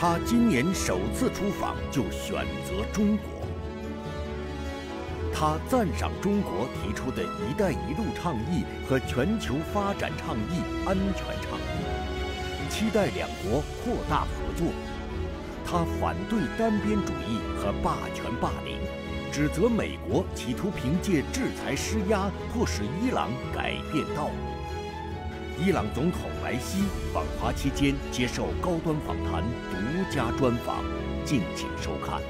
他今年首次出访就选择中国。他赞赏中国提出的一带一路倡议和全球发展倡议、安全倡议，期待两国扩大合作。他反对单边主义和霸权霸凌，指责美国企图凭借制裁施压，迫使伊朗改变道路。伊朗总统莱西访华期间接受高端访谈独家专访，敬请收看。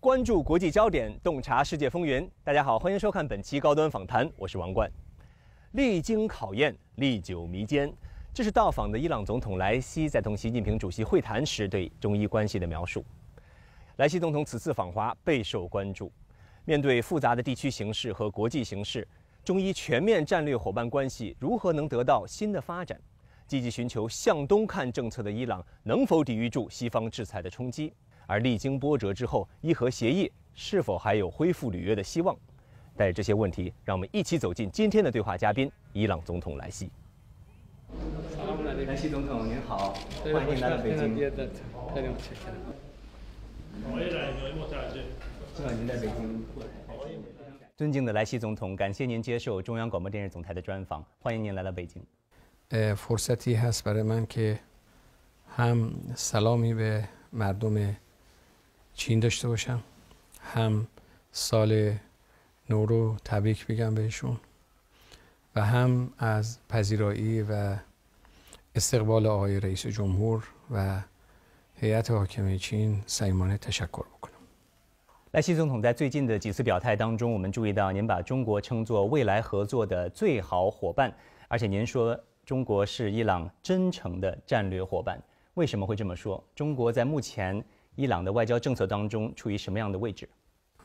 关注国际焦点，洞察世界风云。大家好，欢迎收看本期高端访谈，我是王冠。历经考验，历久弥坚，这是到访的伊朗总统莱西在同习近平主席会谈时对中伊关系的描述。莱西总统此次访华备受关注。面对复杂的地区形势和国际形势，中伊全面战略伙伴关系如何能得到新的发展？积极寻求向东看政策的伊朗能否抵御住西方制裁的冲击？而历经波折之后，伊核协议是否还有恢复履约的希望？带着这些问题，让我们一起走进今天的对话嘉宾——伊朗总统莱西。莱西总统您好，欢迎来到北京。فرصتی هست برای من که هم سلامی به مردم چین داشته باشم هم سال نو رو تبریک بگم بهشون و هم از پذیرایی و استقبال آقای رئیس جمهور و هیئت حاکمه چین صمیمانه تشکر بکنم 赖希总统在最近的几次表态当中，我们注意到您把中国称作未来合作的最好伙伴，而且您说中国是伊朗真诚的战略伙伴。为什么会这么说？中国在目前伊朗的外交政策当中处于什么样的位置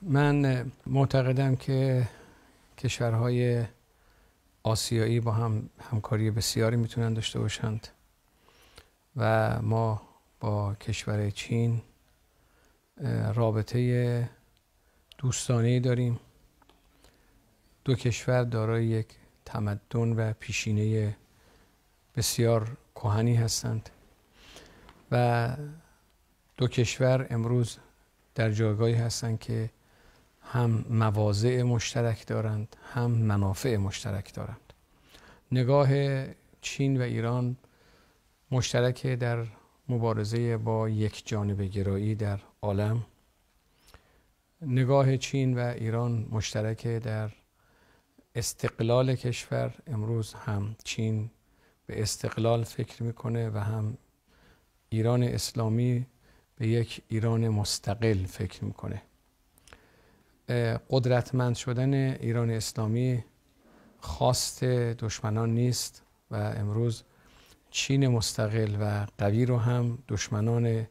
？من معتقدم که کشورهای آسیایی با هم همکاری بسیاری میتونن داشته باشند و ما با کشور چین رابطه دوستانه داریم دو کشور دارای یک تمدن و پیشینه بسیار کهنی هستند و دو کشور امروز در جایگاهی هستند که هم مواضع مشترک دارند هم منافع مشترک دارند نگاه چین و ایران مشترک در مبارزه با یک جانب گرایی در عالم نگاه چین و ایران مشترک در استقلال کشور امروز هم چین به استقلال فکر میکنه و هم ایران اسلامی به یک ایران مستقل فکر میکنه قدرتمند شدن ایران اسلامی خواست دشمنان نیست و امروز چین مستقل و قوی رو هم دشمنان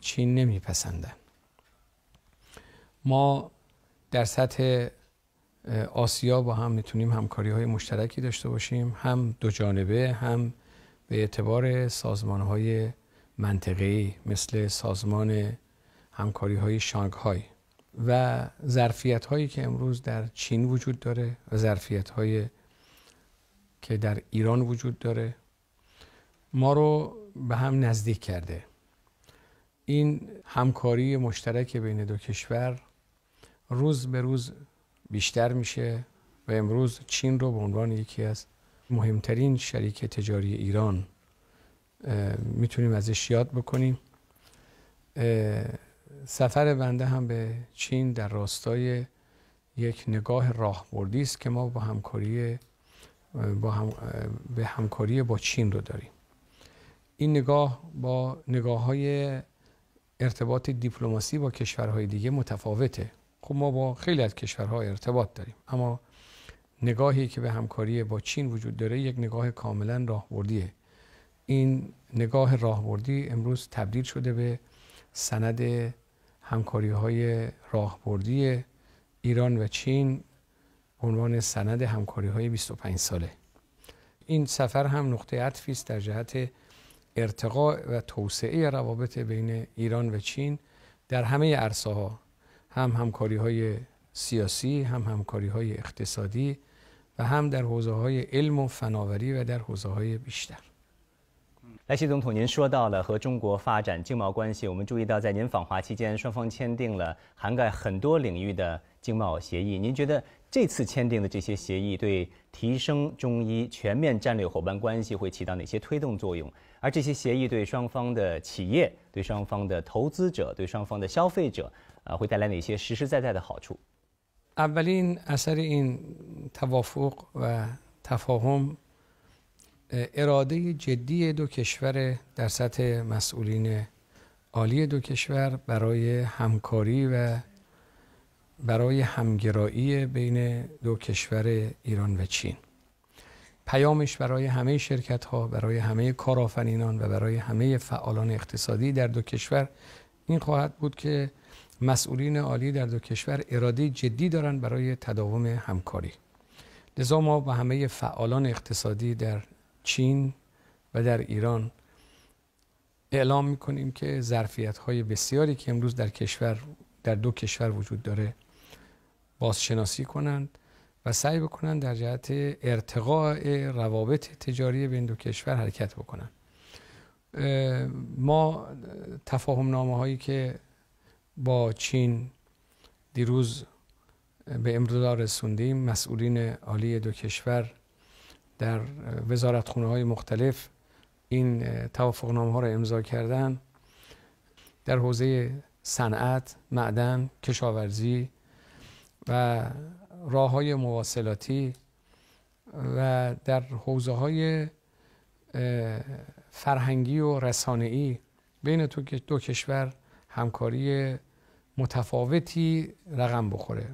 چین نمیپسندن ما در سطح آسیا با هم میتونیم همکاری های مشترکی داشته باشیم هم دو جانبه هم به اعتبار سازمان های منطقی مثل سازمان همکاری های شانگهای و ظرفیت هایی که امروز در چین وجود داره و ظرفیت هایی که در ایران وجود داره ما رو به هم نزدیک کرده این همکاری مشترک بین دو کشور روز به روز بیشتر میشه و امروز چین رو به عنوان یکی از مهمترین شریک تجاری ایران میتونیم ازش یاد بکنیم سفر بنده هم به چین در راستای یک نگاه راهبردی است که ما با همکاری با هم، به همکاری با چین رو داریم این نگاه با نگاه های ارتباط دیپلماسی با کشورهای دیگه متفاوته خب ما با خیلی از کشورها ارتباط داریم اما نگاهی که به همکاری با چین وجود داره یک نگاه کاملا راهبردیه این نگاه راهبردی امروز تبدیل شده به سند همکاری های راهبردی ایران و چین عنوان سند همکاری های 25 ساله این سفر هم نقطه عطفی است در جهت ارتقاء و توسعه روابط بین ایران و چین در همه عرصه هم همکاری های سیاسی هم همکاری های اقتصادی و هم در حوزه های علم و فناوری و در حوزه های بیشتر 埃希总统，您说到了和中国发展经贸关系，我们注意到在您访华期间，双方签订了涵盖很多领域的经贸协议。您觉得这次签订的这些协议对提升中医全面战略伙伴关系会起到哪些推动作用？而这些协议对双方的企业、对双方的投资者、对双方的消费者，啊，会带来哪些实实在在的好处？اراده جدی دو کشور در سطح مسئولین عالی دو کشور برای همکاری و برای همگرایی بین دو کشور ایران و چین پیامش برای همه شرکت ها برای همه کارآفرینان و برای همه فعالان اقتصادی در دو کشور این خواهد بود که مسئولین عالی در دو کشور اراده جدی دارند برای تداوم همکاری لذا ما با همه فعالان اقتصادی در چین و در ایران اعلام میکنیم که ظرفیت های بسیاری که امروز در کشور در دو کشور وجود داره بازشناسی کنند و سعی بکنند در جهت ارتقاء روابط تجاری بین دو کشور حرکت بکنند ما تفاهم نامه هایی که با چین دیروز به امضا رسوندیم مسئولین عالی دو کشور در خونه های مختلف این توافقنامه ها را امضا کردن در حوزه صنعت، معدن، کشاورزی و راه های مواصلاتی و در حوزه های فرهنگی و ای بین تو دو کشور همکاری متفاوتی رقم بخوره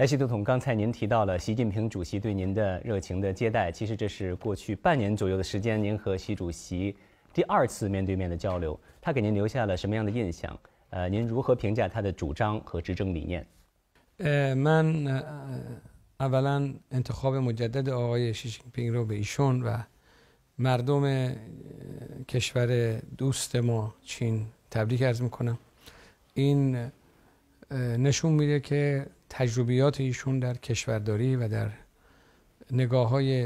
来，习总统，刚才您提到了习近平主席对您的热情的接待，其实这是过去半年左右的时间，您和习主席第二次面对面的交流，他给您留下了什么样的印象？呃，您如何评价他的主张和执政理念？呃，من اولا انتخاب مجدد آقای شیجینپینگ رو به ایشون و مردم کشور دوست ما چین تبریک عرض میکنم این نشون میده که تجربیات ایشون در کشورداری و در نگاه های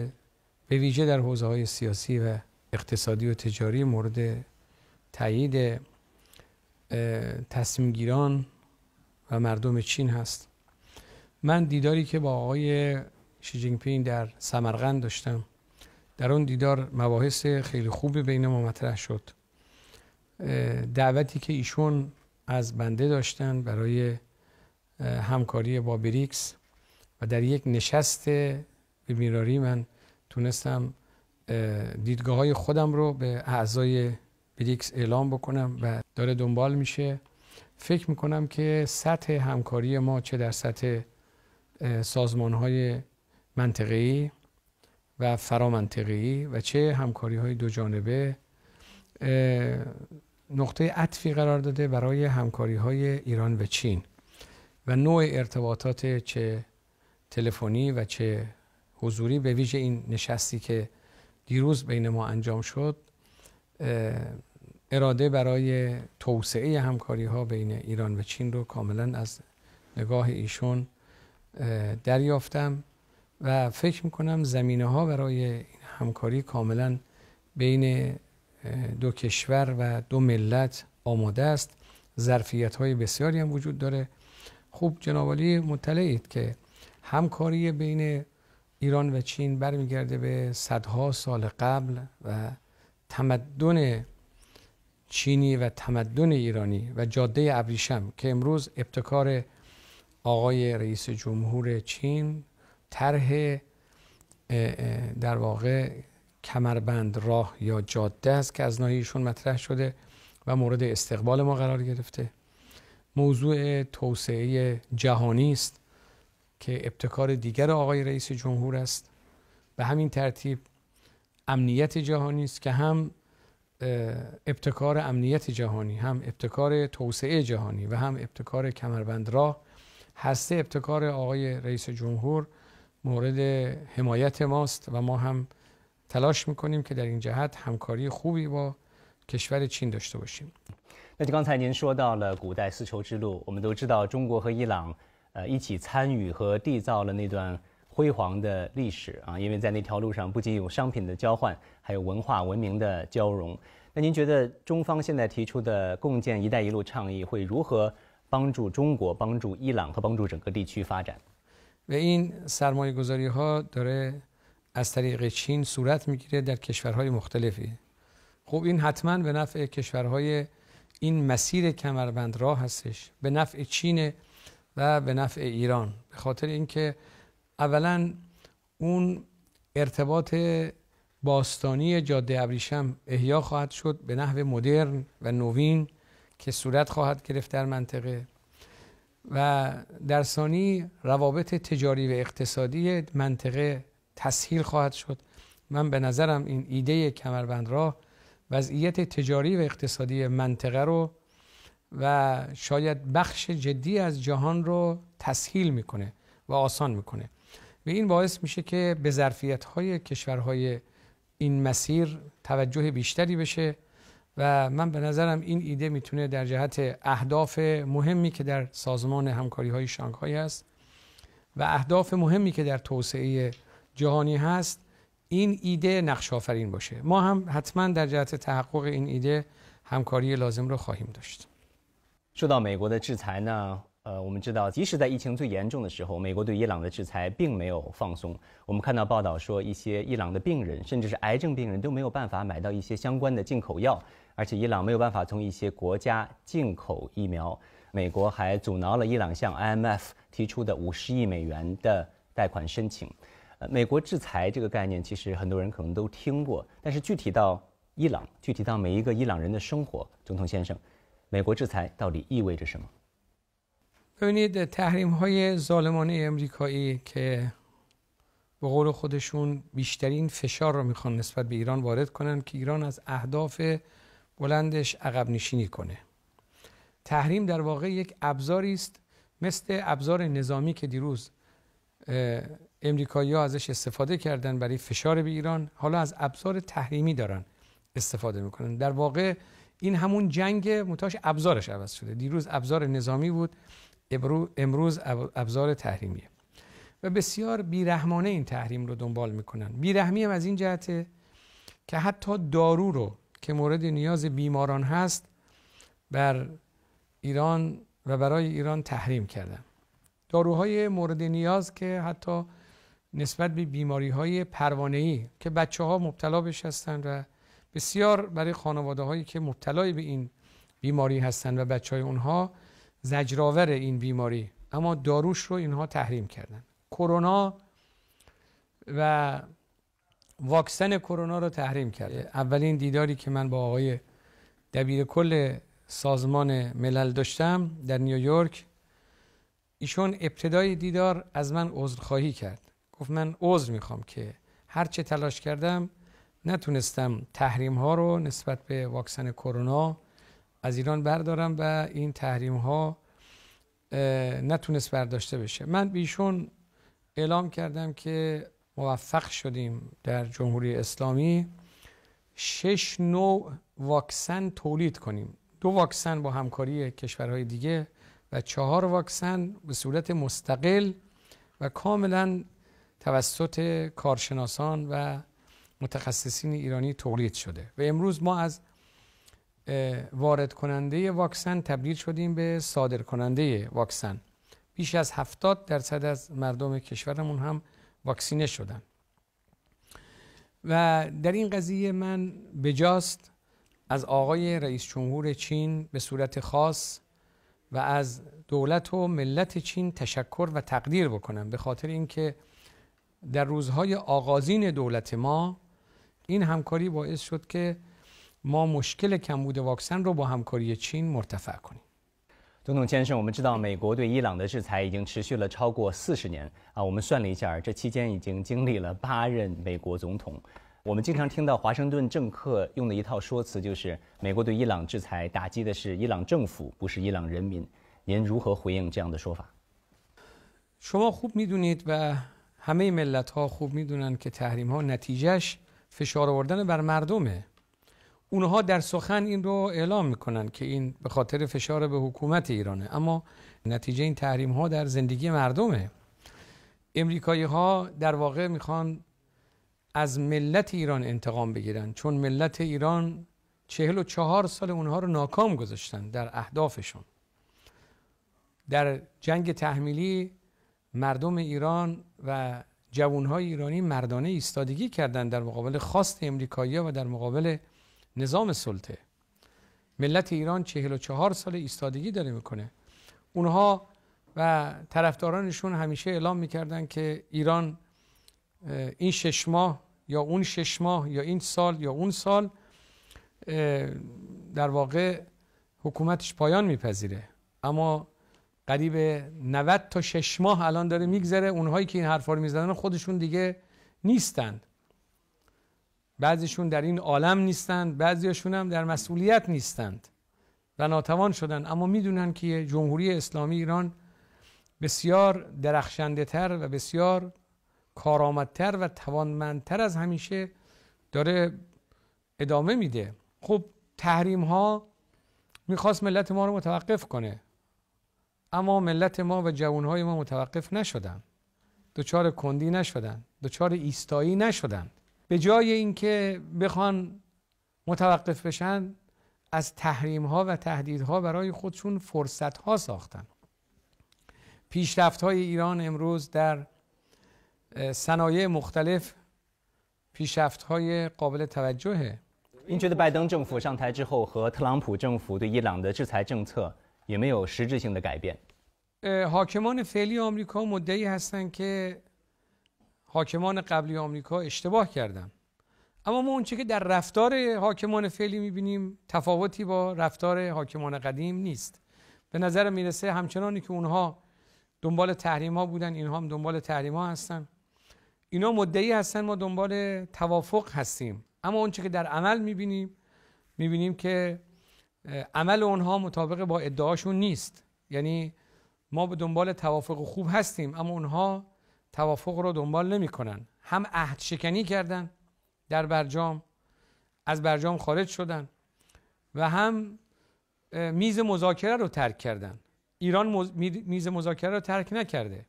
به ویژه در حوزه های سیاسی و اقتصادی و تجاری مورد تایید تصمیمگیران و مردم چین هست من دیداری که با آقای پین در سمرقند داشتم در اون دیدار مباحث خیلی خوبی بین ما مطرح شد دعوتی که ایشون از بنده داشتن برای همکاری با بریکس و در یک نشست میراری من تونستم دیدگاه های خودم رو به اعضای بریکس اعلام بکنم و داره دنبال میشه فکر میکنم که سطح همکاری ما چه در سطح سازمان های منطقی و فرامنطقی و چه همکاری های دو جانبه نقطه عطفی قرار داده برای همکاری های ایران و چین و نوع ارتباطات چه تلفنی و چه حضوری به ویژه این نشستی که دیروز بین ما انجام شد اراده برای توسعه همکاری ها بین ایران و چین رو کاملا از نگاه ایشون دریافتم و فکر میکنم زمینه ها برای همکاری کاملا بین دو کشور و دو ملت آماده است ظرفیت های بسیاری هم وجود داره خوب جنابالی مطلعید که همکاری بین ایران و چین برمیگرده به صدها سال قبل و تمدن چینی و تمدن ایرانی و جاده ابریشم که امروز ابتکار آقای رئیس جمهور چین طرح در واقع کمربند راه یا جاده است که از ناحیهشون مطرح شده و مورد استقبال ما قرار گرفته موضوع توسعه جهانی است که ابتکار دیگر آقای رئیس جمهور است به همین ترتیب امنیت جهانی است که هم ابتکار امنیت جهانی هم ابتکار توسعه جهانی و هم ابتکار کمربند راه هسته ابتکار آقای رئیس جمهور مورد حمایت ماست و ما هم تلاش میکنیم که در این جهت همکاری خوبی با کشور چین داشته باشیم 那就刚才您说到了古代丝绸之路，我们都知道中国和伊朗，呃，一起参与和缔造了那段辉煌的历史啊，因为在那条路上不仅有商品的交换，还有文化文明的交融。那您觉得中方现在提出的共建“一带一路”倡议会如何帮助中国、帮助伊朗和帮助整个地区发展？و این سرمایه گذاری ها داره از طریق چین صورت میگیره در کشورهای مختلفی خب این حتما به نفع کشورهای این مسیر کمربند راه هستش به نفع چین و به نفع ایران به خاطر اینکه اولا اون ارتباط باستانی جاده ابریشم احیا خواهد شد به نحو مدرن و نوین که صورت خواهد گرفت در منطقه و در ثانی روابط تجاری و اقتصادی منطقه تسهیل خواهد شد من به نظرم این ایده کمربند راه وضعیت تجاری و اقتصادی منطقه رو و شاید بخش جدی از جهان رو تسهیل میکنه و آسان میکنه به این باعث میشه که به ظرفیت های کشورهای این مسیر توجه بیشتری بشه و من به نظرم این ایده میتونه در جهت اهداف مهمی که در سازمان همکاری های شانگهای است و اهداف مهمی که در توسعه 受到美国的制裁呢？呃，我们知道，即使在疫情最严重的时候，美国对伊朗的制裁并没有放松。我们看到报道说，一些伊朗的病人，甚至是癌症病人都没有办法买到一些相关的进口药，而且伊朗没有办法从一些国家进口疫苗。美国还阻挠了伊朗向 IMF 提出的五十亿美元的贷款申请。美国制裁这个概念，其实很多人可能都听过，但是具体到伊朗，具体到每一个伊朗人的生活，总统先生，美国制裁到底意味着什么？این تحریم‌های ظالمانی آمریکایی که وقوع خودشون بیشترین فشار رو می‌خوان نسبت به ایران وارد کنند که ایران از اهداف ولندش عقب نشینی کنه. تحریم در واقع یک آبزار است، مثل آبزار نظامی که دیروز. امریکایی ها ازش استفاده کردن برای فشار به ایران حالا از ابزار تحریمی دارن استفاده میکنن در واقع این همون جنگ متاش ابزارش عوض شده دیروز ابزار نظامی بود امروز ابزار تحریمیه و بسیار بیرحمانه این تحریم رو دنبال میکنن بیرحمی هم از این جهته که حتی دارو رو که مورد نیاز بیماران هست بر ایران و برای ایران تحریم کردن داروهای مورد نیاز که حتی نسبت به بیماری های پروانه ای که بچه ها مبتلا بش هستند و بسیار برای خانواده هایی که مبتلای به این بیماری هستند و بچه های اونها زجرآور این بیماری اما داروش رو اینها تحریم کردن کرونا و واکسن کرونا رو تحریم کرده اولین دیداری که من با آقای دبیر کل سازمان ملل داشتم در نیویورک ایشون ابتدای دیدار از من عذرخواهی کرد گفت من عذر میخوام که چه تلاش کردم نتونستم تحریم ها رو نسبت به واکسن کرونا از ایران بردارم و این تحریم ها نتونست برداشته بشه من بیشون اعلام کردم که موفق شدیم در جمهوری اسلامی شش نوع واکسن تولید کنیم دو واکسن با همکاری کشورهای دیگه و چهار واکسن به صورت مستقل و کاملا توسط کارشناسان و متخصصین ایرانی تولید شده و امروز ما از وارد کننده واکسن تبدیل شدیم به صادر کننده واکسن بیش از هفتاد درصد از مردم کشورمون هم واکسینه شدن و در این قضیه من بجاست از آقای رئیس جمهور چین به صورت خاص و از دولت و ملت چین تشکر و تقدیر بکنم به خاطر اینکه در روزهای آغازین دولت ما این همکاری باعث شد که ما مشکل کمبود واکسن رو با همکاری چین مرتفع کنیم 总统先生，我们知道美国对伊朗的制裁已经持续了超过四十年啊。我们算了一下，这期间已经经历了八任美国总统。我们经常听到华盛顿政客用的一套说辞，就是美国对伊朗制裁打击的是伊朗政府，不是伊朗人民。您如何回应这样的说法？شما خوب میدونید و همه ملت ها خوب میدونن که تحریم ها نتیجهش فشار آوردن بر مردمه اونها در سخن این رو اعلام میکنن که این به خاطر فشار به حکومت ایرانه اما نتیجه این تحریم ها در زندگی مردمه امریکایی ها در واقع میخوان از ملت ایران انتقام بگیرن چون ملت ایران چهل و چهار سال اونها رو ناکام گذاشتن در اهدافشون در جنگ تحمیلی مردم ایران و جوانهای ایرانی مردانه ایستادگی کردند در مقابل خواست امریکایی و در مقابل نظام سلطه ملت ایران 44 سال ایستادگی داره میکنه اونها و طرفدارانشون همیشه اعلام میکردند که ایران این شش ماه یا اون شش ماه یا این سال یا اون سال در واقع حکومتش پایان میپذیره اما قریب 90 تا شش ماه الان داره میگذره اونهایی که این حرفا رو میزنن خودشون دیگه نیستند بعضیشون در این عالم نیستند بعضیشون هم در مسئولیت نیستند و ناتوان شدن اما میدونن که جمهوری اسلامی ایران بسیار درخشنده تر و بسیار کارآمدتر و توانمندتر از همیشه داره ادامه میده خب تحریم ها میخواست ملت ما رو متوقف کنه اما ملت ما و جوانهای ما متوقف نشدن دچار کندی نشدن دچار ایستایی نشدن به جای اینکه بخوان متوقف بشن از تحریم ها و تهدیدها برای خودشون فرصت ها ساختن پیشرفت های ایران امروز در صنایع مختلف پیشرفت های قابل توجهه 您觉得拜登政府上台之后和特朗普政府对伊朗的制裁政策有没有实质性的改变？حاکمان فعلی آمریکا مدعی هستند که حاکمان قبلی آمریکا اشتباه کردن اما ما اونچه که در رفتار حاکمان فعلی میبینیم تفاوتی با رفتار حاکمان قدیم نیست به نظر میرسه همچنانی که اونها دنبال تحریم ها بودن اینها هم دنبال تحریم ها هستن اینا مدعی هستن ما دنبال توافق هستیم اما اونچه که در عمل میبینیم میبینیم که عمل اونها مطابق با ادعاشون نیست یعنی ما به دنبال توافق خوب هستیم اما اونها توافق رو دنبال نمیکنن هم عهد شکنی کردن در برجام از برجام خارج شدن و هم میز مذاکره رو ترک کردن ایران میز مذاکره رو ترک نکرده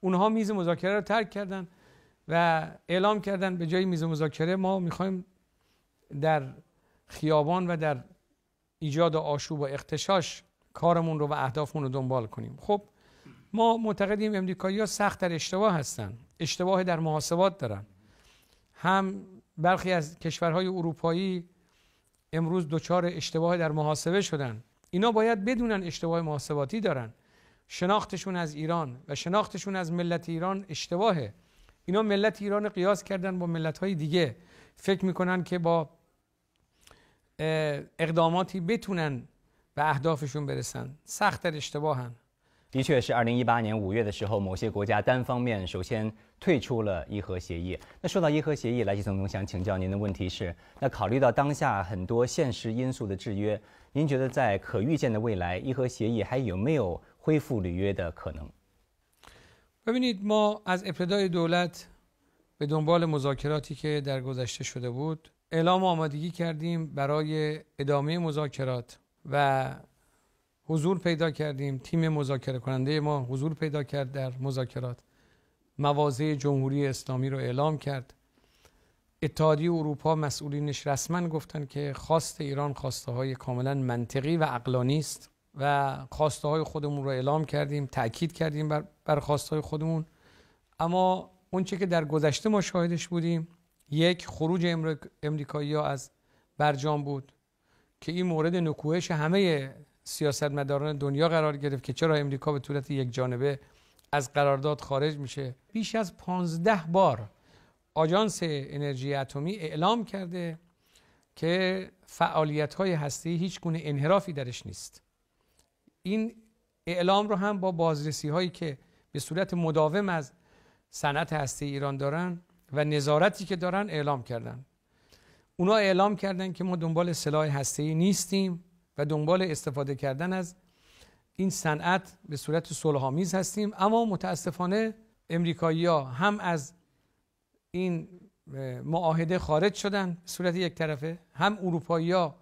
اونها میز مذاکره رو ترک کردن و اعلام کردن به جای میز مذاکره ما میخوایم در خیابان و در ایجاد آشوب و اختشاش کارمون رو و اهدافمون رو دنبال کنیم خب ما معتقدیم امریکایی ها سخت در اشتباه هستن اشتباه در محاسبات دارن هم برخی از کشورهای اروپایی امروز دچار اشتباه در محاسبه شدن اینا باید بدونن اشتباه محاسباتی دارن شناختشون از ایران و شناختشون از ملت ایران اشتباهه اینا ملت ایران قیاس کردن با ملت های دیگه فکر میکنن که با اقداماتی بتونن به اهدافشون برسن سخت در اشتباهن 的确是，二零一八年五月的时候，某些国家单方面首先退出了伊核协议。那说到伊核协议，来季总统想请教您的问题是：那考虑到当下很多现实因素的制约，您觉得在可预见的未来，伊核协议还有没有恢复履约的可能？ببینید ما از ابتدای دولت به دنبال مذاکراتی که در گذشته شده بود اعلام آمادگی کردیم برای ادامه مذاکرات و حضور پیدا کردیم تیم مذاکره کننده ما حضور پیدا کرد در مذاکرات موازه جمهوری اسلامی رو اعلام کرد اتحادیه اروپا مسئولینش رسما گفتن که خواست ایران خواسته های کاملا منطقی و عقلانی است و خواسته های خودمون رو اعلام کردیم تاکید کردیم بر, بر خواسته های خودمون اما اون چه که در گذشته ما شاهدش بودیم یک خروج امریکایی ها از برجام بود که این مورد نکوهش همه سیاستمداران دنیا قرار گرفت که چرا امریکا به طورت یک جانبه از قرارداد خارج میشه بیش از 15 بار آژانس انرژی اتمی اعلام کرده که فعالیت های هستی هیچ گونه انحرافی درش نیست این اعلام رو هم با بازرسی هایی که به صورت مداوم از صنعت هستی ایران دارن و نظارتی که دارن اعلام کردن اونا اعلام کردن که ما دنبال سلاح هستی نیستیم و دنبال استفاده کردن از این صنعت به صورت صلحآمیز هستیم اما متاسفانه امریکایی‌ها هم از این معاهده خارج شدن به صورت یک طرفه هم اروپایی‌ها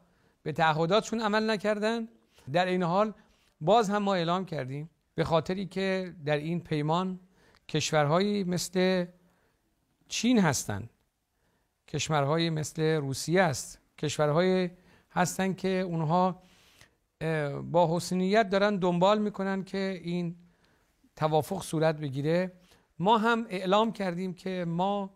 به تعهداتشون عمل نکردن در این حال باز هم ما اعلام کردیم به خاطری که در این پیمان کشورهایی مثل چین هستند کشورهای مثل روسیه است کشورهای هستن که اونها با حسنیت دارن دنبال میکنن که این توافق صورت بگیره ما هم اعلام کردیم که ما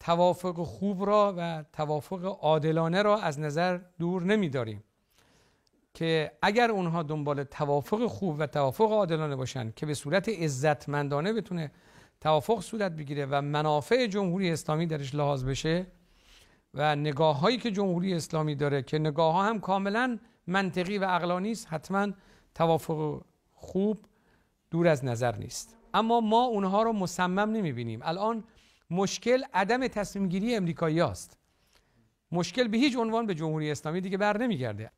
توافق خوب را و توافق عادلانه را از نظر دور نمیداریم که اگر اونها دنبال توافق خوب و توافق عادلانه باشن که به صورت عزتمندانه بتونه توافق صورت بگیره و منافع جمهوری اسلامی درش لحاظ بشه و نگاه هایی که جمهوری اسلامی داره که نگاه ها هم کاملا منطقی و عقلانی است حتما توافق خوب دور از نظر نیست اما ما اونها رو مصمم نمی بینیم الان مشکل عدم تصمیم گیری امریکایی مشکل به هیچ عنوان به جمهوری اسلامی دیگه بر نمیگرده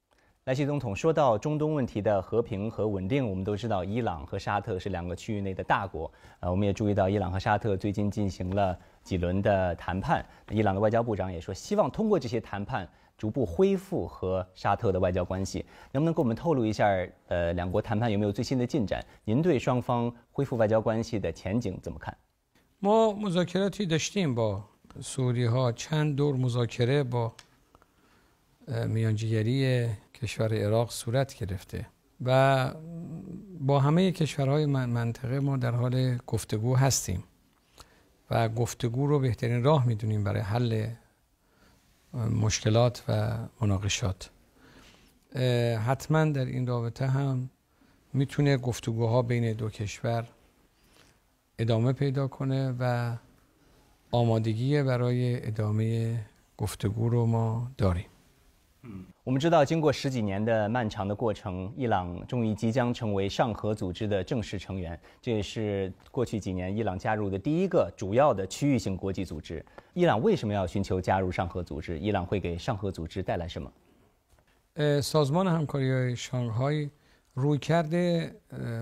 莱西总统说到中东问题的和平和稳定，我们都知道伊朗和沙特是两个区域内的大国。呃，我们也注意到伊朗和沙特最近进行了几轮的谈判。伊朗的外交部长也说，希望通过这些谈判逐步恢复和沙特的外交关系。能不能给我们透露一下，呃，两国谈判有没有最新的进展？您对双方恢复外交关系的前景怎么看？مذاکراتی داشتیم با سوریه چند دور مذاکره با میان ج ی ل ی کشور عراق صورت گرفته و با همه کشورهای منطقه ما در حال گفتگو هستیم و گفتگو رو بهترین راه میدونیم برای حل مشکلات و مناقشات حتما در این رابطه هم میتونه گفتگوها بین دو کشور ادامه پیدا کنه و آمادگی برای ادامه گفتگو رو ما داریم 嗯，我们知道，经过十几年的漫长的过程，伊朗终于即将成为上合组织的正式成员。这也是过去几年伊朗加入的第一个主要的区域性国际组织。伊朗为什么要寻求加入上合组织？伊朗会给上合组织带来什么？سازمان همکاری‌های شانگهای رویکرد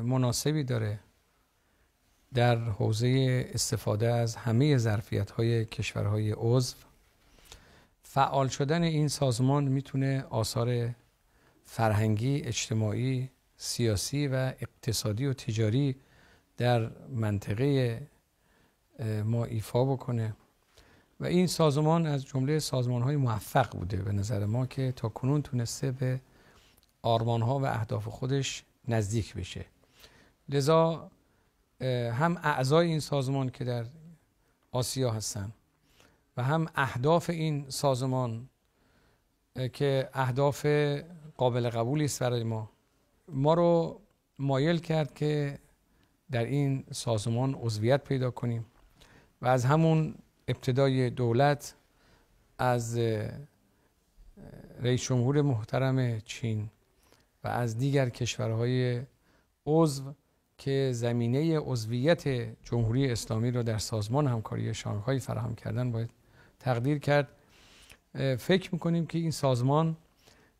مناسبی داره در حوزه استفاده از همه ظرفیت‌های کشورهای عضو فعال شدن این سازمان میتونه آثار فرهنگی، اجتماعی، سیاسی و اقتصادی و تجاری در منطقه ما ایفا بکنه و این سازمان از جمله سازمان های موفق بوده به نظر ما که تا کنون تونسته به آرمان ها و اهداف خودش نزدیک بشه لذا هم اعضای این سازمان که در آسیا هستن و هم اهداف این سازمان که اهداف قابل قبولی است برای ما ما رو مایل کرد که در این سازمان عضویت پیدا کنیم و از همون ابتدای دولت از رئیس جمهور محترم چین و از دیگر کشورهای عضو که زمینه عضویت جمهوری اسلامی را در سازمان همکاری شانگهای فراهم کردن باید تقدیر کرد فکر میکنیم که این سازمان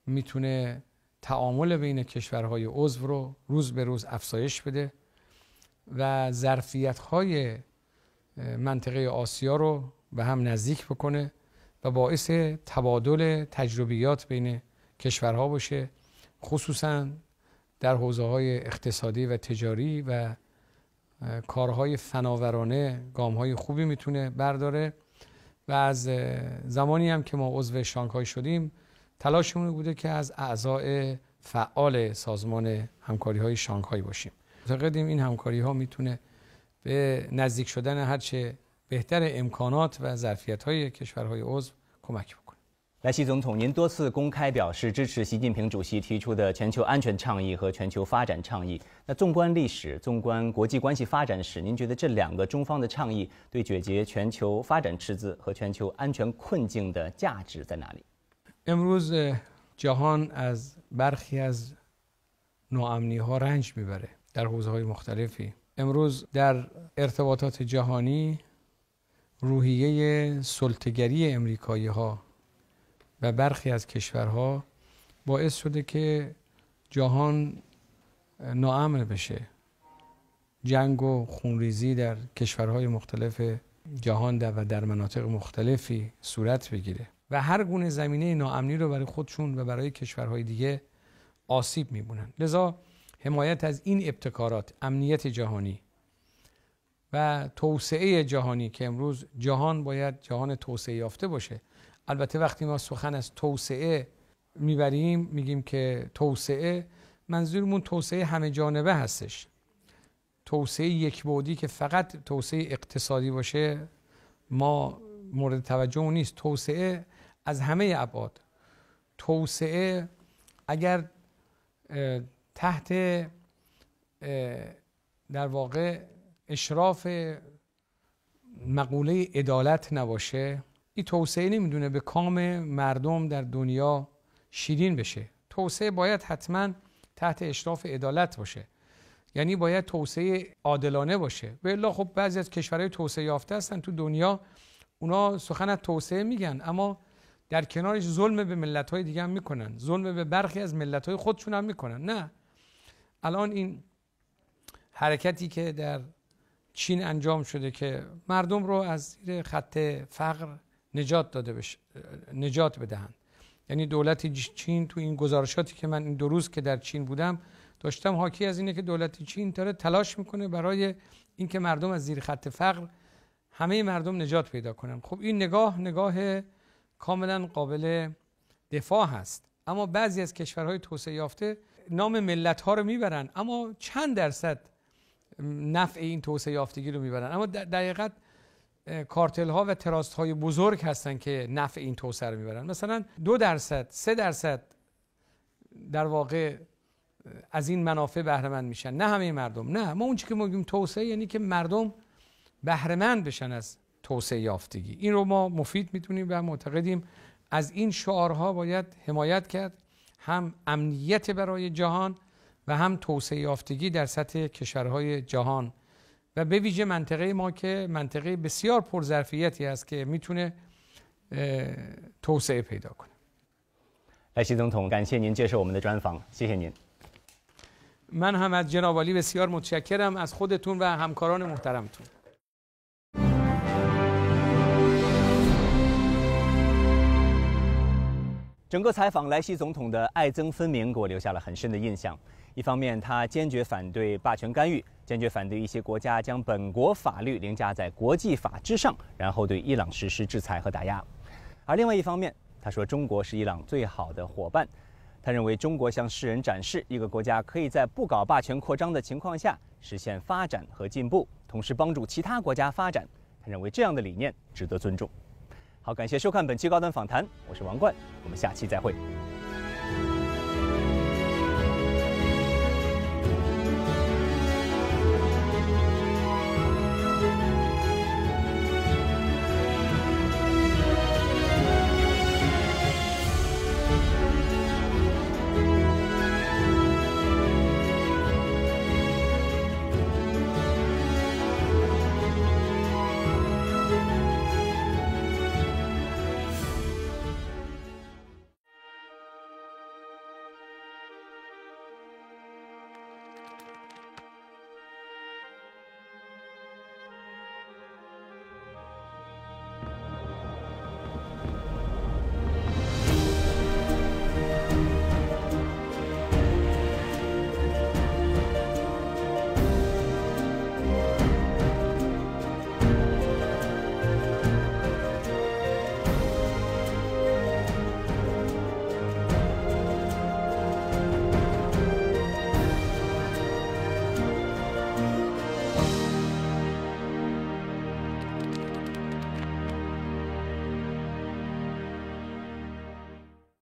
میتونه تعامل بین کشورهای عضو رو روز به روز افزایش بده و ظرفیت های منطقه آسیا رو به هم نزدیک بکنه و باعث تبادل تجربیات بین کشورها باشه خصوصا در حوزه های اقتصادی و تجاری و کارهای فناورانه گام های خوبی میتونه برداره و از زمانی هم که ما عضو شانگهای شدیم تلاشمون بوده که از اعضای فعال سازمان همکاری های شانگهای باشیم معتقدیم این همکاری ها میتونه به نزدیک شدن هرچه بهتر امکانات و ظرفیت های کشورهای عضو کمک بود. 来，西总统，您多次公开表示支持习近平主席提出的全球安全倡议和全球发展倡议。那纵观历史，纵观国际关系发展史，您觉得这两个中方的倡议对解决全球发展赤字和全球安全困境的价值在哪里 ر و ح ی ه سلطگری آمریکاییها و برخی از کشورها باعث شده که جهان ناامن بشه جنگ و خونریزی در کشورهای مختلف جهان در و در مناطق مختلفی صورت بگیره و هر گونه زمینه ناامنی رو برای خودشون و برای کشورهای دیگه آسیب میبونن لذا حمایت از این ابتکارات امنیت جهانی و توسعه جهانی که امروز جهان باید جهان توسعه یافته باشه البته وقتی ما سخن از توسعه میبریم میگیم که توسعه منظورمون توسعه همه جانبه هستش توسعه یک بودی که فقط توسعه اقتصادی باشه ما مورد توجه نیست توسعه از همه ابعاد توسعه اگر تحت در واقع اشراف مقوله عدالت نباشه این توسعه نمیدونه به کام مردم در دنیا شیرین بشه توسعه باید حتما تحت اشراف عدالت باشه یعنی باید توسعه عادلانه باشه و الا خب بعضی از کشورهای توسعه یافته هستن تو دنیا اونا سخن از توسعه میگن اما در کنارش ظلم به ملت‌های دیگه هم میکنن ظلم به برخی از ملت‌های خودشون هم میکنن نه الان این حرکتی که در چین انجام شده که مردم رو از زیر خط فقر نجات داده نجات بدهند یعنی دولت چین تو این گزارشاتی که من این دو روز که در چین بودم داشتم حاکی از اینه که دولت چین داره تلاش میکنه برای اینکه مردم از زیر خط فقر همه مردم نجات پیدا کنن خب این نگاه نگاه کاملا قابل دفاع هست اما بعضی از کشورهای توسعه یافته نام ملت ها رو میبرن اما چند درصد نفع این توسعه یافتگی رو میبرن اما در دقیقت کارتل ها و تراست های بزرگ هستن که نفع این توسعه رو میبرن مثلا دو درصد سه درصد در واقع از این منافع بهرهمند میشن نه همه مردم نه ما اون که میگیم توسعه یعنی که مردم بهرهمند بشن از توسعه یافتگی این رو ما مفید میتونیم و معتقدیم از این شعارها باید حمایت کرد هم امنیت برای جهان و هم توسعه یافتگی در سطح کشورهای جهان و به ویژه منطقه ما که منطقه بسیار پرظرفیتی است که میتونه توسعه پیدا کنه من هم از جناب بسیار متشکرم از خودتون و همکاران محترمتون 整个采访，莱西总统的爱憎分明给我留下了很深的印象。一方面，他坚决反对霸权干预，坚决反对一些国家将本国法律凌驾在国际法之上，然后对伊朗实施制裁和打压；而另外一方面，他说中国是伊朗最好的伙伴。他认为中国向世人展示，一个国家可以在不搞霸权扩张的情况下实现发展和进步，同时帮助其他国家发展。他认为这样的理念值得尊重。好，感谢收看本期高端访谈，我是王冠，我们下期再会。